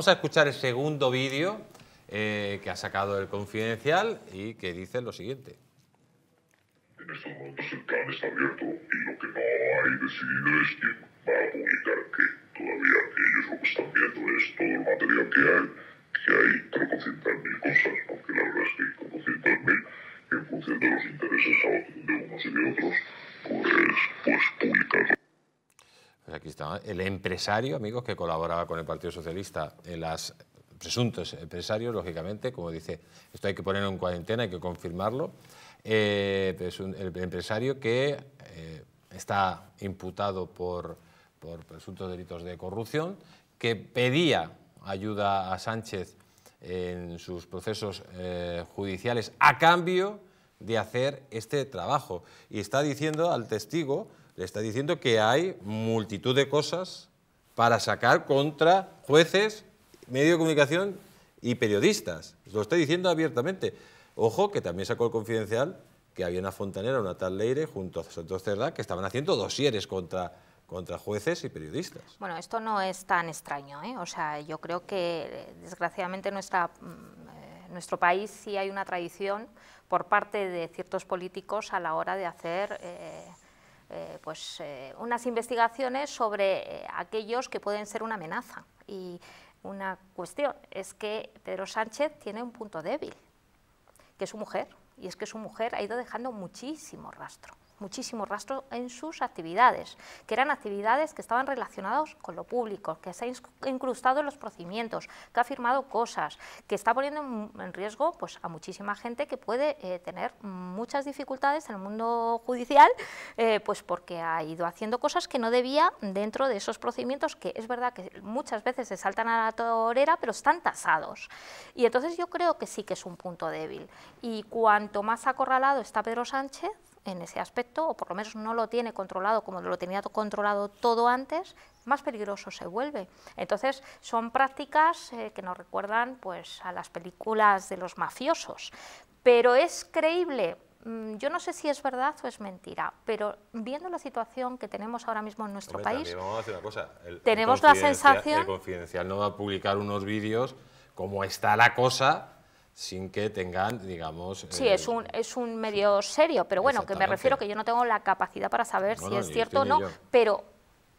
Vamos a escuchar el segundo vídeo eh, que ha sacado el Confidencial y que dice lo siguiente. En estos momentos el plan está abierto y lo que no hay decidido es quién va a publicar qué. Todavía ellos lo que están viendo es todo el material que hay, que hay 300.000 cosas, porque la verdad es que hay mil en función de los intereses de unos y de otros, pues, pues publicar aquí ¿eh? el empresario, amigos, que colaboraba con el Partido Socialista en las presuntos empresarios, lógicamente, como dice, esto hay que ponerlo en cuarentena, hay que confirmarlo. Eh, el empresario que eh, está imputado por, presuntos delitos de corrupción, que pedía ayuda a Sánchez en sus procesos judiciales a cambio de hacer este trabajo. Y está diciendo al testigo le está diciendo que hay multitud de cosas para sacar contra jueces, medios de comunicación y periodistas. Lo está diciendo abiertamente. Ojo, que también sacó el confidencial que había una fontanera, una tal Leire, junto a Santos Cerda, que estaban haciendo dosieres contra contra jueces y periodistas. Bueno, esto no es tan extraño, ¿eh? o sea, yo creo que desgraciadamente nuestra, mm, eh, nuestro país sí hay una tradición por parte de ciertos políticos a la hora de hacer eh, eh, pues, eh, unas investigaciones sobre eh, aquellos que pueden ser una amenaza. Y una cuestión es que Pedro Sánchez tiene un punto débil, que es su mujer, y es que su mujer ha ido dejando muchísimo rastro muchísimo rastro en sus actividades, que eran actividades que estaban relacionadas con lo público, que se ha incrustado en los procedimientos, que ha firmado cosas, que está poniendo en riesgo pues, a muchísima gente que puede eh, tener muchas dificultades en el mundo judicial, eh, pues porque ha ido haciendo cosas que no debía dentro de esos procedimientos que es verdad que muchas veces se saltan a la torera, pero están tasados. Y entonces yo creo que sí que es un punto débil. Y cuanto más acorralado está Pedro Sánchez, en ese aspecto, o por lo menos no lo tiene controlado como lo tenía controlado todo antes, más peligroso se vuelve. Entonces, son prácticas eh, que nos recuerdan pues, a las películas de los mafiosos. Pero es creíble, mm, yo no sé si es verdad o es mentira, pero viendo la situación que tenemos ahora mismo en nuestro país, tenemos la sensación... El Confidencial no va a publicar unos vídeos como está la cosa sin que tengan, digamos... Sí, eh, es, un, es un medio serio, pero bueno, que me refiero que yo no tengo la capacidad para saber si es cierto o no, pero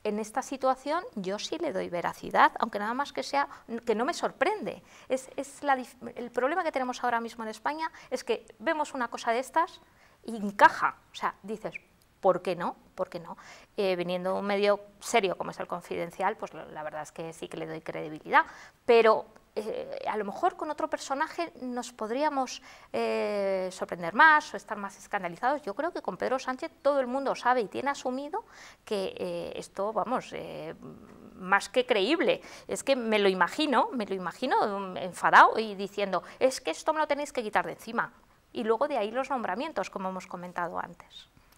en esta situación yo sí le doy veracidad, aunque nada más que sea, que no me sorprende. el problema que tenemos ahora mismo en España es que vemos una cosa de estas y encaja, o sea, dices, ¿por qué no? porque no? Eh, viniendo un medio serio como es el Confidencial, pues la verdad es que sí que le doy credibilidad, pero eh, a lo mejor con otro personaje nos podríamos eh, sorprender más o estar más escandalizados. Yo creo que con Pedro Sánchez todo el mundo sabe y tiene asumido que esto, vamos, más que creíble. Es que me lo imagino, me lo imagino enfadado y diciendo, es que esto me lo tenéis que quitar de encima. Y luego de ahí los nombramientos, como hemos comentado antes.